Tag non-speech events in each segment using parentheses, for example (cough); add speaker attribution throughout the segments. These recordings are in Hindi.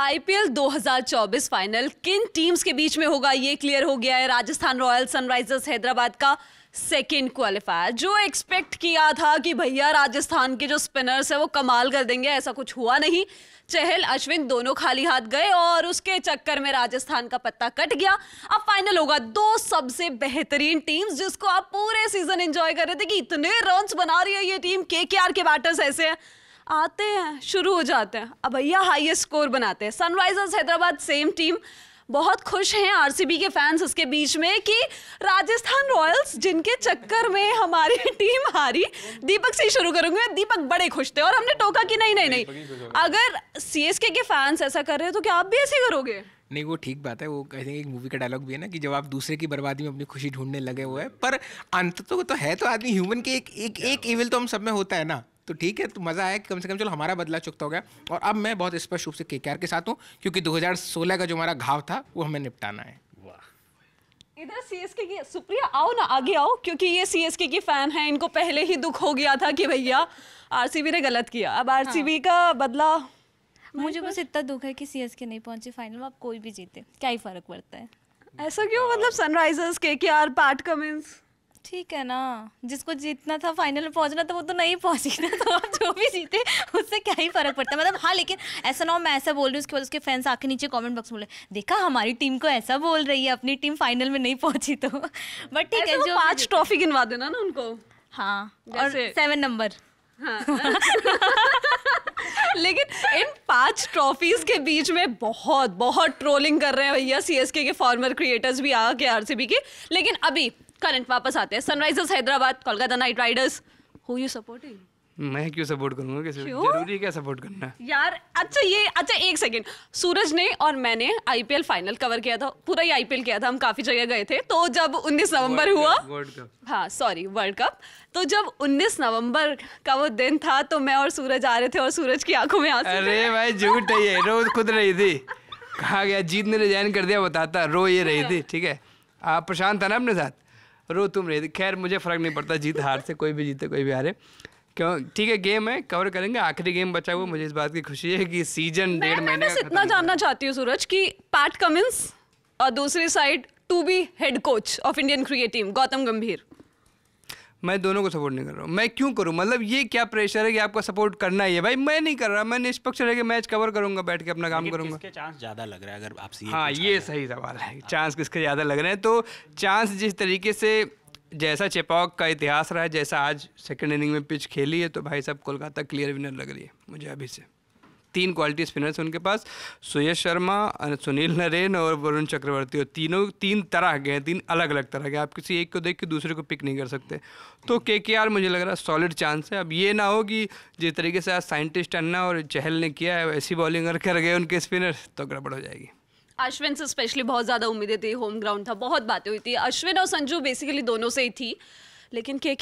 Speaker 1: आईपीएल 2024 फाइनल किन टीम्स के बीच में होगा ये क्लियर हो गया है राजस्थान रॉयल सनराइजर्स हैदराबाद का सेकेंड क्वालिफायर जो एक्सपेक्ट किया था कि भैया राजस्थान के जो स्पिनर्स है वो कमाल कर देंगे ऐसा कुछ हुआ नहीं चहल अश्विन दोनों खाली हाथ गए और उसके चक्कर में राजस्थान का पत्ता कट गया अब फाइनल होगा दो सबसे बेहतरीन टीम्स जिसको आप पूरे सीजन एंजॉय कर रहे थे कि इतने रन बना रही है ये टीम के के बैटर्स ऐसे हैं आते हैं शुरू हो जाते हैं अब भैया हाईएस्ट स्कोर बनाते हैं सनराइजर्स हैदराबाद सेम टीम बहुत खुश हैं आरसीबी के फैंस उसके बीच में कि राजस्थान रॉयल्स जिनके चक्कर में हमारी टीम (laughs) हारी दीपक से ही शुरू करूंगी दीपक बड़े खुश थे और हमने टोका कि नहीं नहीं नहीं अगर सीएसके के फैंस ऐसा कर रहे हैं तो क्या आप भी ऐसे करोगे
Speaker 2: नहीं वो ठीक बात है वो आई थिंक एक मूवी का डायलॉग भी है ना कि जब आप दूसरे की बर्बादी में अपनी खुशी ढूंढने लगे हुए हैं पर अंत तो, तो है तो आदमी ह्यूमन के एक एक एक इविल तो हम सब में होता है ना तो ठीक है तो मज़ा आया कि कम से कम चलो हमारा बदला चुकता हो गया और अब मैं बहुत स्पष्ट रूप से के के साथ हूँ क्योंकि 2016 का जो हमारा घाव था वो हमें निपटाना है
Speaker 1: इधर सीएसके की सुप्रिया आओ ना आगे आओ क्योंकि ये सीएसके की फैन है इनको पहले ही दुख हो गया था कि भैया आरसीबी ने गलत किया अब आरसीबी हाँ। का बदला मुझे बस इतना दुख है कि सीएसके नहीं पहुंची फाइनल आप कोई भी जीते क्या ही फर्क पड़ता है ऐसा क्यों मतलब सनराइजर्स के के आर पैट कमिंस ठीक है ना जिसको जीतना था फाइनल में पहुंचना था वो तो नहीं पहुंची ना तो आप जो भी जीते उससे क्या ही फर्क पड़ता है मतलब हाँ लेकिन ऐसा ना हो मैं ऐसा बोल रही हूँ उसके बाद उसके फैंस आके नीचे कमेंट बॉक्स में बोले देखा हमारी टीम को ऐसा बोल रही है अपनी टीम फाइनल में नहीं पहुंची तो बट ठीक है जो तो पाँच ट्रॉफी गिनवा देना ना उनको हाँ और सेवन नंबर हाँ। (laughs) लेकिन इन पांच ट्रॉफीज के बीच में बहुत बहुत ट्रोलिंग कर रहे हैं भैया सीएसके के फॉर्मर क्रिएटर्स भी आ आके आरसीबी के लेकिन अभी करंट वापस आते हैं Sunrisers Hyderabad Kolkata Knight Riders who you supporting
Speaker 3: मैं क्यों सपोर्ट करूंगा किसी जरूरी क्या सपोर्ट करना
Speaker 1: यार अच्छा ये अच्छा एक सेकंड सूरज ने और मैंने आईपीएल फाइनल कवर किया था पूरा ही आईपीएल किया था हम काफी जगह गए थे तो जब 19 नवंबर हुआ वर्ल्ड कप हाँ सॉरी वर्ल्ड कप तो जब 19 नवंबर का वो दिन था तो मैं और सूरज आ रहे थे और सूरज की आंखों में आंसू अरे
Speaker 3: भाई झूठ है ये रोज खुद रही थी कहा गया जीत ने रिजाइन कर दिया बताता रो ये रही हाँ। थी ठीक है आप परेशान था ना अपने साथ रो तुम रे खैर मुझे फ़र्क नहीं पड़ता जीत हार से कोई भी जीते कोई भी हारे क्यों ठीक है गेम है कवर करेंगे आखिरी गेम बचा हुआ मुझे इस बात की खुशी है कि सीजन डेढ़ महीने इतना
Speaker 1: जानना चाहती हूँ सूरज कि पैट कमिंस और दूसरी side to be head coach of Indian cricket team Gautam Gambhir
Speaker 3: मैं दोनों को सपोर्ट नहीं कर रहा हूँ मैं क्यों करूँ मतलब ये क्या प्रेशर है कि आपका सपोर्ट करना ही है भाई मैं नहीं कर रहा मैं निष्पक्ष रह के मैच कवर करूंगा बैठ के अपना काम करूंगा
Speaker 4: चांस ज़्यादा लग रहा है अगर आपसे हाँ
Speaker 3: ये सही सवाल है चांस हाँ। किसके ज़्यादा लग रहे हैं तो चांस जिस तरीके से जैसा चेपॉक का इतिहास रहा है जैसा आज सेकेंड इनिंग में पिच खेली है तो भाई साहब कोलकाता क्लियर विनर लग रही है मुझे अभी से तीन क्वालिटी स्पिनर्स उनके पास सुयश शर्मा सुनील नरेन और वरुण चक्रवर्ती और तीनों तीन तरह के हैं तीन अलग अलग तरह के आप किसी एक को देख के दूसरे को पिक नहीं कर सकते तो के के आर मुझे लग रहा है सॉलिड चांस है अब ये ना हो कि जिस तरीके से आज साइंटिस्ट अन्ना और चहल ने किया है ऐसी बॉलिंग कर गए उनके स्पिनर तो गड़बड़ हो जाएगी
Speaker 1: अश्विन से स्पेशली बहुत ज़्यादा उम्मीदें थी होम ग्राउंड था बहुत बातें हुई थी अश्विन और संजू बेसिकली दोनों से ही थी लेकिन के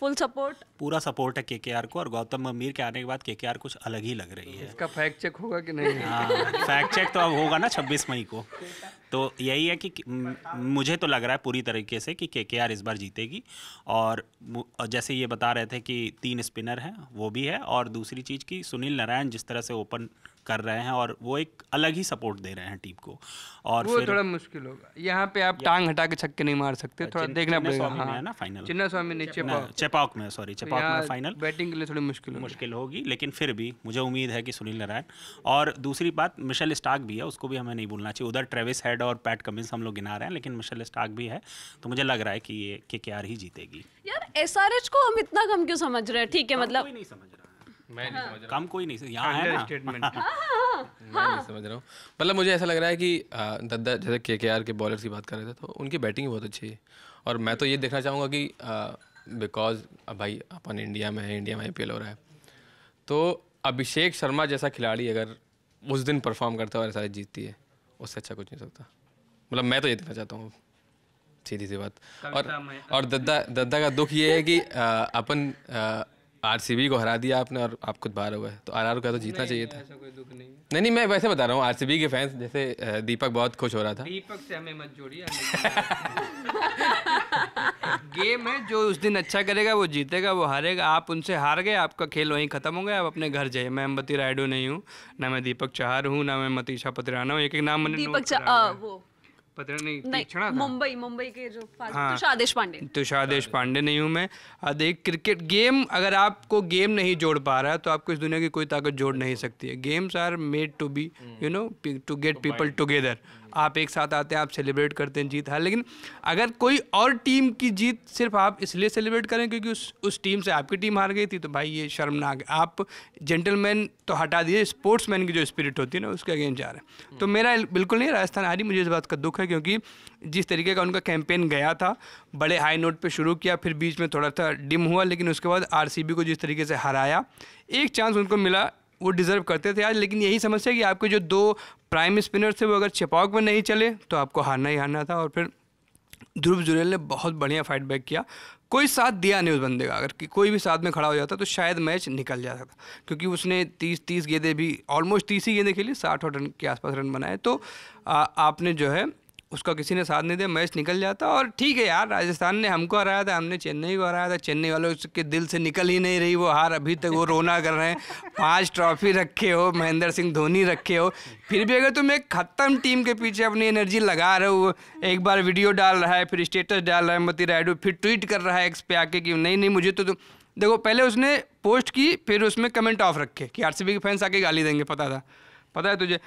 Speaker 1: फुल सपोर्ट
Speaker 4: पूरा सपोर्ट है के के आर को और गौतम गंभीर के आने के बाद के के आर कुछ अलग ही लग रही है
Speaker 3: इसका फैक्ट चेक होगा कि नहीं हाँ
Speaker 4: फैक्ट चेक तो अब होगा ना छब्बीस मई को तो यही है कि मुझे तो लग रहा है पूरी तरीके से कि के के आर इस बार जीतेगी और जैसे ये बता रहे थे कि तीन स्पिनर हैं वो भी है और दूसरी चीज़ की सुनील नारायण जिस तरह से ओपन कर रहे हैं और वो एक अलग ही सपोर्ट दे रहे हैं टीम को और वो थोड़ा
Speaker 3: मुश्किल होगा यहाँ पे आप टांग हटा के छक्के नहीं मार सकते थोड़ा देखना पड़ेगा हाँ। ना फाइनल चिन्ना स्वामी ने
Speaker 4: चेपॉक में सॉरी चेपॉक में फाइनल बैटिंग के लिए थोड़ी मुश्किल मुश्किल होगी लेकिन फिर भी मुझे उम्मीद है कि सुनील नारायण और दूसरी बात मिशेल स्टाक भी है उसको भी हमें नहीं भूलना चाहिए उधर ट्रेविस हेड और पैट कमिंस हम लोग गिना रहे हैं लेकिन मिशेल स्टाक भी है तो मुझे लग रहा है कि ये के ही जीतेगी
Speaker 1: यार एस को हम इतना कम क्यों समझ रहे हैं ठीक है मतलब नहीं समझ रहा
Speaker 4: मैं नहीं हाँ। समझ रहा कोई नहीं यहाँ है ना स्टेटमेंट (laughs) हाँ, हाँ। मैं नहीं समझ रहा हूँ
Speaker 2: मतलब मुझे ऐसा लग रहा है कि दद्दा जैसे के के आर के बॉलर की बात कर रहे थे तो उनकी बैटिंग बहुत अच्छी है और मैं तो ये देखना चाहूँगा कि बिकॉज भाई अपन इंडिया में है इंडिया में आई हो रहा है तो अभिषेक शर्मा जैसा खिलाड़ी अगर उस दिन परफॉर्म करता है और सारी जीतती है उससे अच्छा कुछ नहीं सकता मतलब मैं तो ये देखना चाहता हूँ सीधी सी बात और और दद्दा दद्दा का दुख ये है कि अपन आरसीबी को हरा दिया आपने और आप खुद बाहर हो गए तो आरआर का तो जीतना चाहिए था ऐसा कोई दुख नहीं, है नहीं नहीं मैं वैसे बता रहा हूँ आरसीबी
Speaker 3: के फैंस जैसे दीपक बहुत खुश हो रहा था दीपक से हमें मत जोड़िए गेम है जो उस दिन अच्छा करेगा वो जीतेगा वो हारेगा आप उनसे हार गए आपका खेल वहीं खत्म हो गया आप अपने घर जाइए मैं अम्बती रायडू नहीं हूँ ना मैं दीपक चहार हूँ ना मैं मतीशा पतिराना हूँ एक एक नाम मैंने दीपक
Speaker 1: वो पत्र नहीं, नहीं मुंबई मुंबई के जो हाँ, तुषार देश पांडे
Speaker 3: तुषार देश पांडे नहीं हूँ मैं अब एक क्रिकेट गेम अगर आपको गेम नहीं जोड़ पा रहा है तो आपको इस दुनिया की कोई ताकत जोड़ नहीं सकती है games are made to be you know to get people together आप एक साथ आते हैं आप सेलिब्रेट करते हैं जीत हार लेकिन अगर कोई और टीम की जीत सिर्फ आप इसलिए सेलिब्रेट करें क्योंकि उस उस टीम से आपकी टीम हार गई थी तो भाई ये शर्मनाक आप जेंटलमैन तो हटा दीजिए स्पोर्ट्स की जो स्पिरिट होती है ना उसके अगेंस्ट जा रहे हैं तो मेरा बिल्कुल नहीं राजस्थान आ मुझे इस बात का दुख है क्योंकि जिस तरीके का उनका कैंपेन गया था बड़े हाई नोट पे शुरू किया फिर बीच में थोड़ा सा डिम हुआ लेकिन उसके बाद आरसीबी को जिस तरीके से हराया एक चांस उनको मिला वो डिज़र्व करते थे आज लेकिन यही समस्या कि आपके जो दो प्राइम स्पिनर थे वो अगर चेपॉक में नहीं चले तो आपको हारना ही हारना था और फिर ध्रुव जुरेल ने बहुत बढ़िया फाइट बैक किया कोई साथ दिया नहीं उस बंदे का अगर कि कोई भी साथ में खड़ा हो जाता तो शायद मैच निकल जाता था क्योंकि उसने तीस तीस गेंदे भी ऑलमोस्ट तीस ही गेंदे खेली साठ और रन के आसपास रन बनाए तो आ, आपने जो है उसका किसी ने साथ नहीं दिया मैच निकल जाता और ठीक है यार राजस्थान ने हमको हराया था हमने चेन्नई को हराया था चेन्नई वालों उसके दिल से निकल ही नहीं रही वो हार अभी तक वो रोना कर रहे हैं (laughs) पांच ट्रॉफी रखे हो महेंद्र सिंह धोनी रखे हो फिर भी अगर तुम एक ख़त्म टीम के पीछे अपनी एनर्जी लगा रहे हो एक बार वीडियो डाल रहा है फिर स्टेटस डाल रहा है मती रायडू फिर ट्वीट कर रहा है एक्स पे आके कि नहीं नहीं मुझे तो तुम देखो पहले उसने पोस्ट की फिर उसमें कमेंट ऑफ रखे कि आर के फैंस आके गाली देंगे पता था पता है तुझे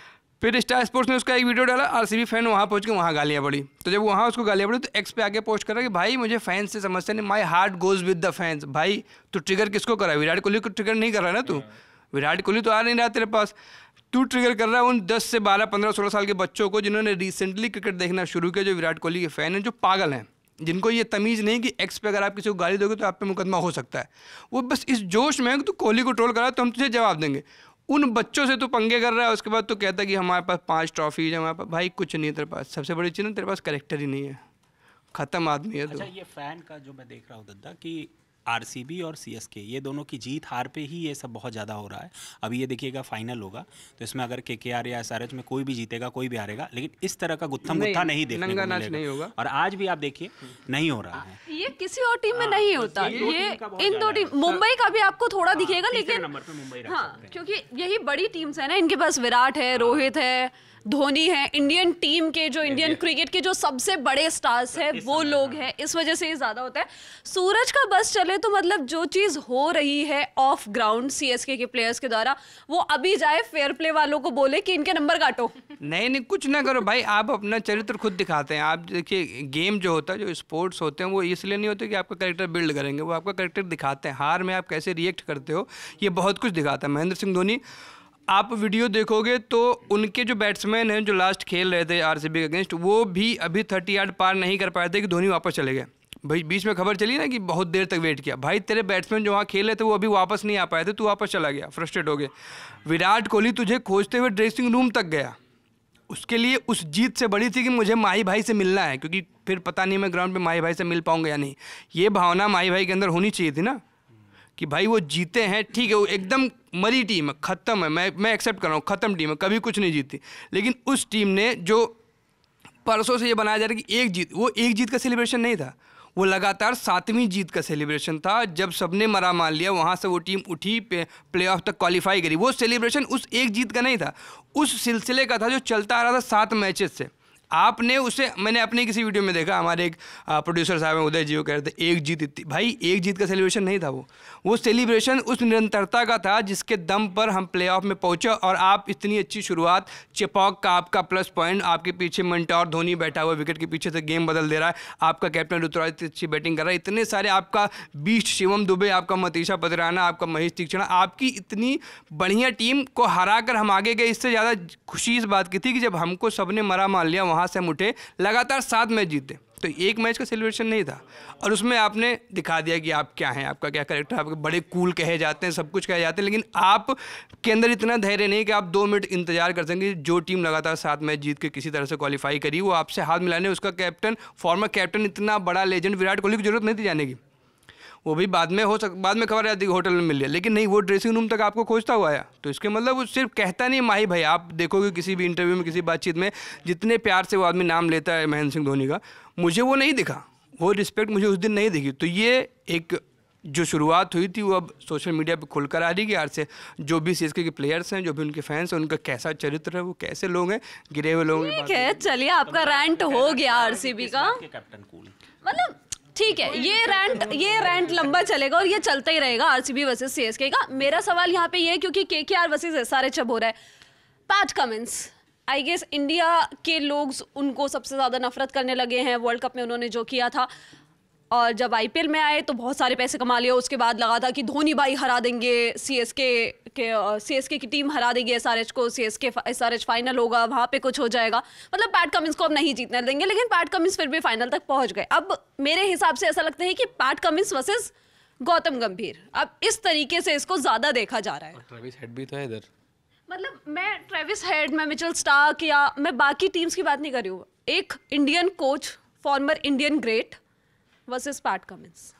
Speaker 3: फिर स्टार स्पोर्ट्स ने उसका एक वीडियो डाला आरसीबी फैन वहाँ पहुँच के वहाँ गालियाँ पड़ी तो जब वहाँ उसको गालियाँ पड़ी तो एक्स पे आगे पोस्ट करा कि भाई मुझे फैंस से समस्या नहीं my heart goes with the fans भाई तो ट्रिगर किसको करा विराट कोहली को ट्रिगर नहीं कर रहा ना तू विराट कोहली तो आ नहीं रहा तेरे पास तू ट्रिगर कर रहा है उन 10 से 12, 15, 16 साल के बच्चों को जिन्होंने रिसेंटली क्रिकेट देखना शुरू किया जो विराट कोहली के फ़ैन हैं जो पागल हैं जिनको ये तमीज़ नहीं कि एक्स पे अगर आप किसी को गाली दोगे तो आप पे मुकदमा हो सकता है वो बस इस जोश में तो कोहली को ट्रोल करा तो हम तुझे जवाब देंगे उन बच्चों से तो पंगे कर रहा है उसके बाद तो कहता है कि हमारे पास पांच ट्रॉफीज है हमारे पास भाई कुछ नहीं है तेरे पास सबसे बड़ी चीज़ ना तेरे पास करेक्टर ही नहीं है ख़त्म आदमी है अच्छा, तो
Speaker 4: ये फ़ैन का जो मैं देख रहा हूँ दद्दा कि आरसीबी और सीएसके ये दोनों की जीत हार पे ही ये सब बहुत ज़्यादा हो रहा है अभी ये देखिएगा फाइनल होगा तो इसमें अगर के या एस में कोई भी जीतेगा कोई भी हारेगा लेकिन इस तरह का गुत्थम गुत्था नहीं देखने को नहीं होगा और आज भी आप देखिए नहीं हो रहा
Speaker 1: है ये किसी और टीम में हाँ, नहीं होता ये इन दो टीम मुंबई का भी आपको थोड़ा हाँ, दिखेगा लेकिन हाँ, क्योंकि यही बड़ी टीम्स है ना इनके पास विराट है रोहित है धोनी है इंडियन टीम के जो इंडियन क्रिकेट के जो सबसे बड़े स्टार्स हैं वो लोग हाँ। हैं इस वजह से ये ज़्यादा होता है सूरज का बस चले तो मतलब जो चीज़ हो रही है ऑफ ग्राउंड एस के प्लेयर्स के द्वारा वो अभी जाए फेयर प्ले वालों को बोले कि इनके नंबर काटो
Speaker 3: नहीं नहीं कुछ ना करो भाई आप अपना चरित्र खुद दिखाते हैं आप देखिए गेम जो होता है जो स्पोर्ट्स होते हैं वो इसलिए नहीं होते कि आपका करेक्टर बिल्ड करेंगे वो आपका करेक्टर दिखाते हैं हार में आप कैसे रिएक्ट करते हो ये बहुत कुछ दिखाता है महेंद्र सिंह धोनी आप वीडियो देखोगे तो उनके जो बैट्समैन हैं जो लास्ट खेल रहे थे आर के अगेंस्ट वो भी अभी थर्टी आठ पार नहीं कर पाए थे कि धोनी वापस चले गए भाई बीच में खबर चली ना कि बहुत देर तक वेट किया भाई तेरे बैट्समैन जो वहाँ खेल रहे थे वो अभी वापस नहीं आ पाए थे तू वापस चला गया फ्रस्ट्रेट हो गया विराट कोहली तुझे खोजते हुए ड्रेसिंग रूम तक गया उसके लिए उस जीत से बड़ी थी कि मुझे माही भाई से मिलना है क्योंकि फिर पता नहीं मैं ग्राउंड पर माही भाई से मिल पाऊँगा या नहीं ये भावना माही भाई के अंदर होनी चाहिए थी ना कि भाई वो जीते हैं ठीक है वो एकदम मरी टीम है ख़त्म है मैं मैं एक्सेप्ट कर रहा हूँ ख़त्म टीम है कभी कुछ नहीं जीती लेकिन उस टीम ने जो परसों से ये बनाया जा रहा है कि एक जीत वो एक जीत का सेलिब्रेशन नहीं था वो लगातार सातवीं जीत का सेलिब्रेशन था जब सबने मरा मान लिया वहाँ से वो टीम उठी प्ले ऑफ तक क्वालिफाई करी वो सेलिब्रेशन उस एक जीत का नहीं था उस सिलसिले का था जो चलता आ रहा था सात मैचेस से आपने उसे मैंने अपने किसी वीडियो में देखा हमारे एक प्रोड्यूसर साहब हैं उदय जी वो कह रहे थे एक जीत इतनी भाई एक जीत का सेलिब्रेशन नहीं था वो वो सेलिब्रेशन उस निरंतरता का था जिसके दम पर हम प्ले में पहुंचे और आप इतनी अच्छी शुरुआत चिपॉक का आपका प्लस पॉइंट आपके पीछे और धोनी बैठा हुआ विकेट के पीछे से गेम बदल दे रहा है आपका कैप्टन इतनी अच्छी बैटिंग कर रहा है इतने सारे आपका बीस्ट शिवम दुबे आपका मतीशा बदराना आपका महेश तीक्षणा आपकी इतनी बढ़िया टीम को हरा कर हम आगे गए इससे ज़्यादा खुशी इस बात की थी कि जब हमको ने मरा मान लिया वहाँ वहाँ से हम उठे लगातार सात मैच जीते तो एक मैच का सेलिब्रेशन नहीं था और उसमें आपने दिखा दिया कि आप क्या हैं आपका क्या करेक्टर आपके बड़े कूल कहे जाते हैं सब कुछ कहे जाते हैं लेकिन आप के अंदर इतना धैर्य नहीं कि आप दो मिनट इंतजार कर सकेंगे जो टीम लगातार सात मैच जीत के किसी तरह से क्वालिफाई करी वो आपसे हाथ मिलाने उसका कैप्टन फॉर्मर कैप्टन इतना बड़ा लेजेंड विराट कोहली की जरूरत नहीं थी जाने की वो भी बाद में हो सक बाद में खबर आती है होटल में मिल गया लेकिन नहीं वो ड्रेसिंग रूम तक आपको खोजता हुआ आया तो इसके मतलब वो सिर्फ कहता नहीं माही भाई आप देखोगे किसी भी इंटरव्यू में किसी बातचीत में जितने प्यार से वो आदमी नाम लेता है महेंद्र सिंह धोनी का मुझे वो नहीं दिखा वो रिस्पेक्ट मुझे उस दिन नहीं दिखी तो ये एक जो शुरुआत हुई थी वो अब सोशल मीडिया पे खुलकर आ रही कि यार से जो भी सी के प्लेयर्स हैं जो भी उनके फैंस हैं उनका कैसा चरित्र है वो कैसे लोग हैं गिरे हुए लोग ठीक है
Speaker 1: चलिए आपका रैंट तो हो गया आरसीबी का मतलब ठीक है ये रैंट ये रैंट लंबा चलेगा और ये चलता ही रहेगा आरसीबी वर्सेस सीएसके का मेरा सवाल यहाँ पे ये है क्योंकि K K R versus S R H अब हो रहा है Pat Cummins I guess India के लोग उनको सबसे ज़्यादा नफरत करने लगे हैं वर्ल्ड कप में उन्होंने जो किया था और जब आई में आए तो बहुत सारे पैसे कमा लिए उसके बाद लगा था कि धोनी भाई हरा देंगे सी के सी के की टीम हरा देगी एच को C S S K R H final होगा वहाँ पे कुछ हो जाएगा मतलब पैट कमिंस को अब नहीं जीतने देंगे लेकिन पैट कमिंस फिर भी फाइनल तक पहुँच गए अब मेरे हिसाब से ऐसा लगता है कि पैट कमिंस वर्सेज गौतम गंभीर अब इस तरीके से इसको ज़्यादा देखा जा रहा है
Speaker 2: ट्रेविस हेड भी तो है इधर
Speaker 1: मतलब मैं ट्रेविस हेड मैं मिचल स्टार्क या मैं बाकी टीम्स की बात नहीं कर रही हूँ एक Indian coach former Indian great versus Pat Cummins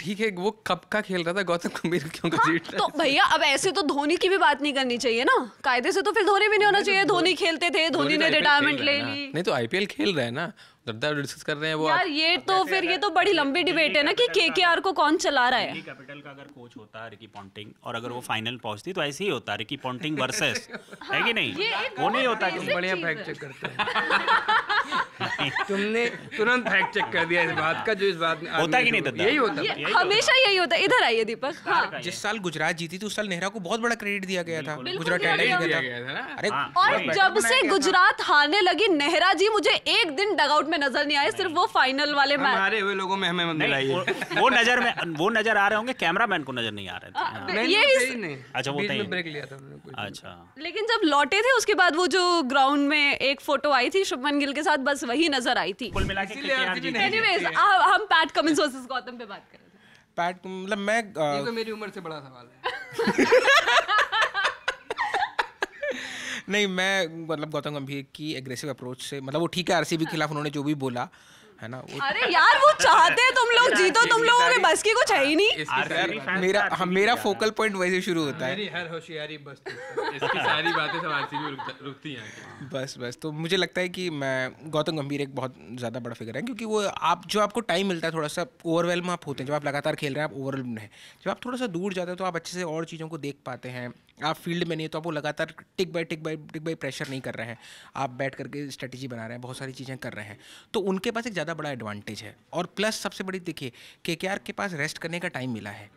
Speaker 2: ठीक है वो कब का खेल रहा था गौतम गंभीर क्यों का हाँ, तो
Speaker 1: भैया अब ऐसे तो धोनी की भी बात नहीं करनी चाहिए ना कायदे से तो फिर धोनी भी नहीं होना चाहिए तो धोनी खेलते थे तो धोनी ने रिटायरमेंट ले ली नहीं
Speaker 2: तो आईपीएल खेल रहा है ना डिस्कस कर रहे हैं वो यार
Speaker 1: ये तो फिर ये तो बड़ी लंबी डिबेट है ना कि केकेआर को कौन चला रहा है
Speaker 4: कैपिटल का अगर कोच होता रिकी पॉन्टिंग और अगर वो फाइनल पहुंचती तो ऐसे ही होता रिकी पॉन्टिंग वर्सेस है कि हाँ, नहीं वो नहीं होता कि बढ़िया
Speaker 1: फैक्ट चेक
Speaker 3: करते (laughs) तुमने तुरंत फैक्ट चेक कर दिया इस हाँ। बात का जो इस बात में होता कि नहीं यही होता
Speaker 1: हमेशा यही होता है इधर आइए दीपक हाँ।
Speaker 3: जिस साल गुजरात
Speaker 2: जीती थी उस साल नेहरा को बहुत बड़ा क्रेडिट दिया गया था गुजरात और जब से
Speaker 1: गुजरात हारने लगी नेहरा जी मुझे एक दिन डगआउट में नजर नहीं आए सिर्फ वो फाइनल वाले मैच हमारे
Speaker 4: हुए लोगों में हमें मत मिलाइए वो नजर में वो नजर आ रहे होंगे कैमरामैन को नजर नहीं आ रहे थे हाँ,
Speaker 1: ये
Speaker 3: अच्छा वो ब्रेक लिया था अच्छा
Speaker 1: लेकिन जब लौटे थे उसके बाद वो जो ग्राउंड में एक फोटो आई थी शुभमन गिल के साथ बस वही नजर आई थी हम पैट कमिंस वर्सेस गौतम पे बात कर रहे थे
Speaker 2: पैट मतलब मैं तो
Speaker 1: मेरी उम्र से बड़ा सवाल है (laughs)
Speaker 2: नहीं मैं मतलब गौतम गंभीर की एग्रेसिव अप्रोच से मतलब वो ठीक है आरसीबी के हाँ। खिलाफ उन्होंने जो भी बोला है ना वो अरे यार वो चाहते हैं तुम लोग जीतो तुम लोगों के बस की कुछ है ही नहीं मेरा हाँ मेरा फोकल पॉइंट वैसे शुरू हाँ, होता है
Speaker 3: हर होशियारी बस इसकी सारी बातें सब आरसीबी रुकती हैं
Speaker 2: बस बस तो मुझे लगता है कि मैं गौतम गंभीर एक बहुत ज़्यादा बड़ा फिगर है क्योंकि वो आप जो आपको टाइम मिलता है थोड़ा सा ओवरवेलम आप होते हैं जब आप लगातार खेल रहे हैं आप ओवरवेलम हैं जब आप थोड़ा सा दूर जाते हो तो आप अच्छे से और चीज़ों को देख पाते हैं आप फील्ड में नहीं तो आप वो लगातार tick by tick by tick by pressure नहीं कर रहे हैं आप बैठ करके स्ट्रेटजी बना रहे हैं बहुत सारी चीज़ें कर रहे हैं तो उनके पास एक ज़्यादा बड़ा एडवांटेज है और प्लस सबसे बड़ी देखिए के के आर के पास रेस्ट करने का टाइम मिला है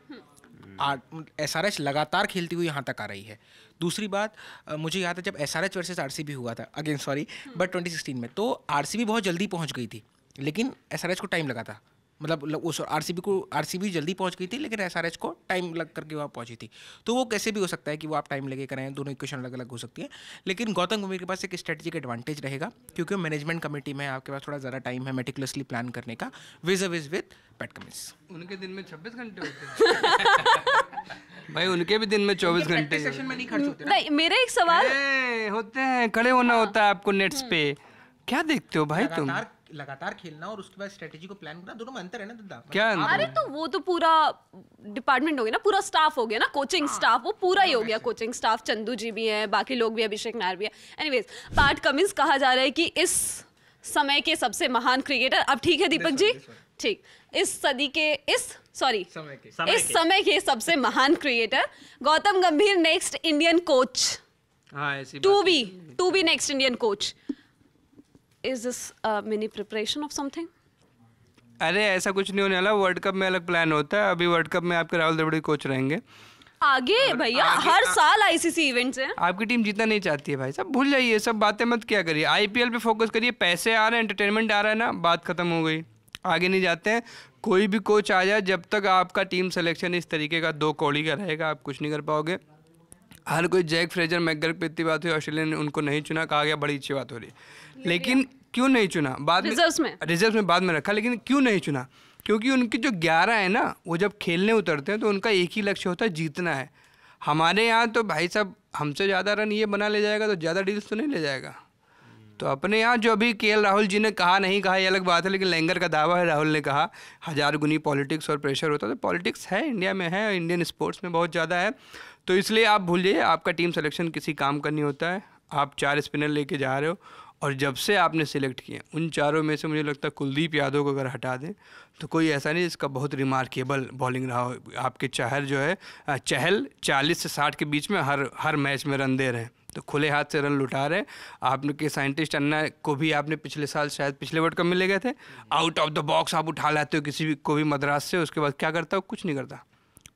Speaker 2: एस आर एच लगातार खेलती हुई यहाँ तक आ रही है दूसरी बात मुझे याद है जब S R H versus R C B हुआ था again sorry but twenty sixteen में तो आर सी बी बहुत जल्दी पहुँच गई थी लेकिन एस आर एच को टाइम लगा था मतलब उस आर को आर जल्दी पहुंच गई थी लेकिन एस को टाइम लग करके वहाँ पहुंची थी तो वो कैसे भी हो सकता है कि वो आप टाइम लगे करें दोनों इक्वेशन अलग अलग हो सकती है लेकिन गौतम गंभीर के पास एक स्ट्रेटेजिक एडवांटेज रहेगा क्योंकि वो मैनेजमेंट कमेटी में आपके पास थोड़ा ज़्यादा टाइम है मेटिकुलसली प्लान करने का vis a
Speaker 3: vis with Pat Cummins उनके दिन में छब्बीस घंटे होते (laughs) भाई उनके भी दिन में चौबीस घंटे मेरा एक सवाल होते हैं खड़े होना हाँ। होता है आपको नेट्स हम्म। पे क्या देखते हो भाई तुम
Speaker 2: लगातार खेलना और उसके बाद स्ट्रेटेजी को प्लान करना दोनों
Speaker 1: में अंतर है ना दादा क्या मतलब अरे तो वो तो पूरा डिपार्टमेंट हो गया ना पूरा स्टाफ हो गया ना कोचिंग स्टाफ हाँ। वो पूरा ही हो गया कोचिंग स्टाफ चंदू जी भी हैं बाकी लोग भी अभिषेक नायर भी है एनी पार्ट कमिंस कहा जा रहा है कि इस समय के सबसे महान क्रिकेटर अब ठीक है दीपक जी ठीक इस सदी के इस सॉरी इस समय के सबसे महान creator Gautam Gambhir next Indian coach to be to be next Indian coach is this mini preparation of something
Speaker 3: अरे ऐसा कुछ नहीं होने वाला वर्ल्ड कप में अलग प्लान होता है अभी वर्ल्ड कप में आपके राहुल द्रविड़ कोच रहेंगे आगे
Speaker 1: भैया हर आ, हाँ। साल
Speaker 3: आईसीसी इवेंट्स हैं आपकी टीम जीतना नहीं चाहती है भाई सब भूल जाइए सब बातें मत क्या करिए आईपीएल पे फोकस करिए पैसे आ रहे हैं एंटरटेनमेंट आ रहा है ना बात खत्म हो गई आगे नहीं जाते हैं कोई भी कोच आ जाए जब तक आपका टीम सिलेक्शन इस तरीके का दो कौड़ी का रहेगा आप कुछ नहीं कर पाओगे हर कोई जैक फ्रेजर मैगर पे इतनी बात हुई ऑस्ट्रेलिया ने उनको नहीं चुना कहा गया बड़ी अच्छी बात हो रही है लेकिन क्यों नहीं चुना बाद रिजर्व में रिजर्व में बाद में रखा लेकिन क्यों नहीं चुना क्योंकि उनकी जो ग्यारह है ना वो जब खेलने उतरते हैं तो उनका एक ही लक्ष्य होता है जीतना है हमारे यहाँ तो भाई साहब हमसे ज़्यादा रन ये बना ले जाएगा तो ज़्यादा डील्स तो नहीं ले जाएगा तो अपने यहाँ जो अभी के राहुल जी ने कहा नहीं कहा ये अलग बात है लेकिन लैंगर का दावा है राहुल ने कहा हज़ार गुनी पॉलिटिक्स और प्रेशर होता है तो पॉलिटिक्स है इंडिया में है इंडियन स्पोर्ट्स में बहुत ज़्यादा है तो इसलिए आप भूलिए आपका टीम सलेक्शन किसी काम का नहीं होता है आप चार स्पिनर लेके जा रहे हो और जब से आपने सेलेक्ट किए उन चारों में से मुझे लगता है कुलदीप यादव को अगर हटा दें तो कोई ऐसा नहीं जिसका बहुत रिमार्केबल बॉलिंग रहा हो आपके चहल जो है चहल 40 से 60 के बीच में हर हर मैच में रन दे रहे हैं तो खुले हाथ से रन लुटा रहे हैं के साइंटिस्ट अन्ना को भी आपने पिछले साल शायद पिछले वर्ल्ड कप में ले गए थे आउट ऑफ द बॉक्स आप उठा लाते हो किसी भी को भी मद्रास से उसके बाद क्या करता हो कुछ नहीं करता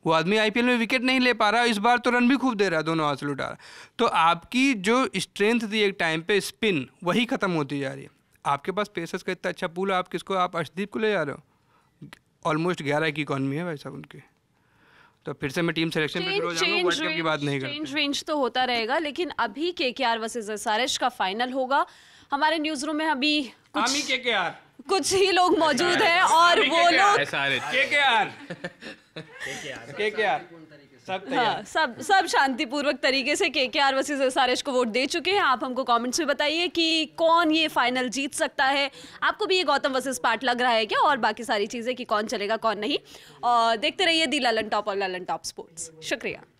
Speaker 3: वो आदमी आईपीएल में विकेट नहीं ले पा रहा इस बार तो रन भी खूब दे रहा है दोनों हाथ से लुटा रहा तो आपकी जो स्ट्रेंथ थी एक टाइम पे स्पिन वही ख़त्म होती जा रही है आपके पास पेसर्स का इतना अच्छा पूल है आप किसको आप अर्शदीप को ले जा रहे हो ऑलमोस्ट ग्यारह की इकॉनमी है भाई साहब उनकी तो फिर से मैं टीम सिलेक्शन पे फिर जाऊंगा वर्ल्ड कप की बात नहीं करते चेंज
Speaker 1: रेंज तो होता रहेगा लेकिन अभी K K R versus SRH का फाइनल होगा हमारे न्यूज रूम में अभी कुछ के के कुछ ही लोग मौजूद हैं और वो लोग
Speaker 3: के सब हाँ सब
Speaker 1: सब शांतिपूर्वक तरीके से K K R versus S को वोट दे चुके हैं आप हमको कमेंट्स में बताइए कि कौन ये फाइनल जीत सकता है आपको भी ये गौतम वसीज पार्ट लग रहा है क्या और बाकी सारी चीज़ें कि कौन चलेगा कौन नहीं और देखते रहिए दी ललन टॉप और ललन टॉप स्पोर्ट्स शुक्रिया